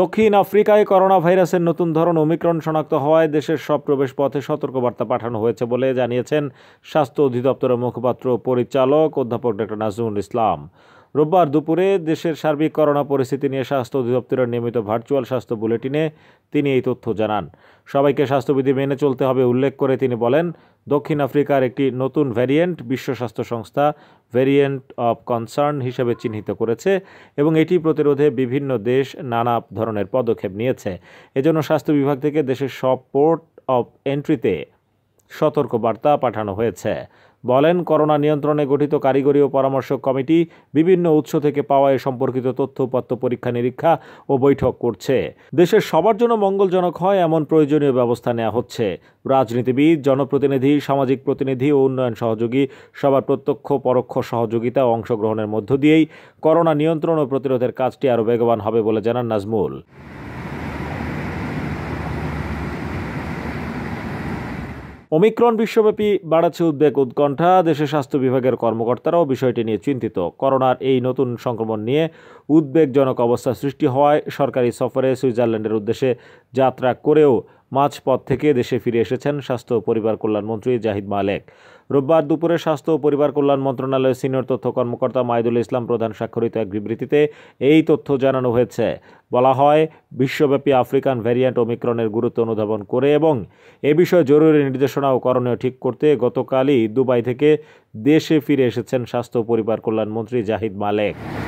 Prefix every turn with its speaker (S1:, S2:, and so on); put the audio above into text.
S1: দক্ষিণ আফ্রিকায় করোনা ভাইরাসের নতুন ধরন ওমিক্রণ শনাক্ত হওয়ায় দেশের সব প্রবেশ পথে সতর্কবার্তা পাঠানো হয়েছে বলে জানিয়েছেন স্বাস্থ্য অধিদপ্তরের মুখপাত্র পরিচালক অধ্যাপক ডক্টর নাজমুল ইসলাম রোববার দুপুরে দেশের সার্বিক করোনা পরিস্থিতি নিয়ে স্বাস্থ্য অধিদপ্তরের নিয়মিত ভার্চুয়াল স্বাস্থ্য বুলেটিনে তিনি এই তথ্য জানান সবাইকে স্বাস্থ্যবিধি মেনে চলতে হবে উল্লেখ করে তিনি বলেন দক্ষিণ আফ্রিকার একটি নতুন ভ্যারিয়েন্ট বিশ্ব স্বাস্থ্য সংস্থা ভ্যারিয়েন্ট অব কনসার্ন হিসেবে চিহ্নিত করেছে এবং এটি প্রতিরোধে বিভিন্ন দেশ নানা ধরনের পদক্ষেপ নিয়েছে এজন্য স্বাস্থ্য বিভাগ থেকে দেশের সব পোর্ট অব এন্ট্রিতে সতর্কবার্তা পাঠানো হয়েছে বলেন করোনা নিয়ন্ত্রণে গঠিত কারিগরি ও পরামর্শ কমিটি বিভিন্ন উৎস থেকে পাওয়া এ সম্পর্কিত তথ্যপত্র পরীক্ষা নিরীক্ষা ও বৈঠক করছে দেশের সবার জন্য মঙ্গলজনক হয় এমন প্রয়োজনীয় ব্যবস্থা নেওয়া হচ্ছে রাজনীতিবিদ জনপ্রতিনিধি সামাজিক প্রতিনিধি ও উন্নয়ন সহযোগী সবার প্রত্যক্ষ পরোক্ষ সহযোগিতা ও অংশগ্রহণের মধ্য দিয়েই করোনা নিয়ন্ত্রণ ও প্রতিরোধের কাজটি আরও বেগবান হবে বলে জানান নাজমুল ওমিক্রন বিশ্বব্যাপী বাড়াচ্ছে উদ্বেগ উৎকণ্ঠা দেশের স্বাস্থ্য বিভাগের কর্মকর্তারাও বিষয়টি নিয়ে চিন্তিত করোনার এই নতুন সংক্রমণ নিয়ে উদ্বেগজনক অবস্থা সৃষ্টি হওয়ায় সরকারি সফরে সুইজারল্যান্ডের উদ্দেশ্যে যাত্রা করেও মাঝপথ থেকে দেশে ফিরে এসেছেন স্বাস্থ্য ও পরিবার কল্যাণ মন্ত্রী জাহিদ মালেক রোববার দুপুরে স্বাস্থ্য ও পরিবার কল্যাণ মন্ত্রণালয়ের সিনিয়র তথ্য কর্মকর্তা মাইদুল ইসলাম প্রধান স্বাক্ষরিত এক বিবৃতিতে এই তথ্য জানানো হয়েছে বলা হয় বিশ্বব্যাপী আফ্রিকান ভ্যারিয়েন্ট ওমিক্রনের গুরুত্ব অনুধাবন করে এবং এ বিষয়ে জরুরি নির্দেশনা ও করণীয় ঠিক করতে গতকালই দুবাই থেকে দেশে ফিরে এসেছেন স্বাস্থ্য ও পরিবার কল্যাণ মন্ত্রী জাহিদ মালেক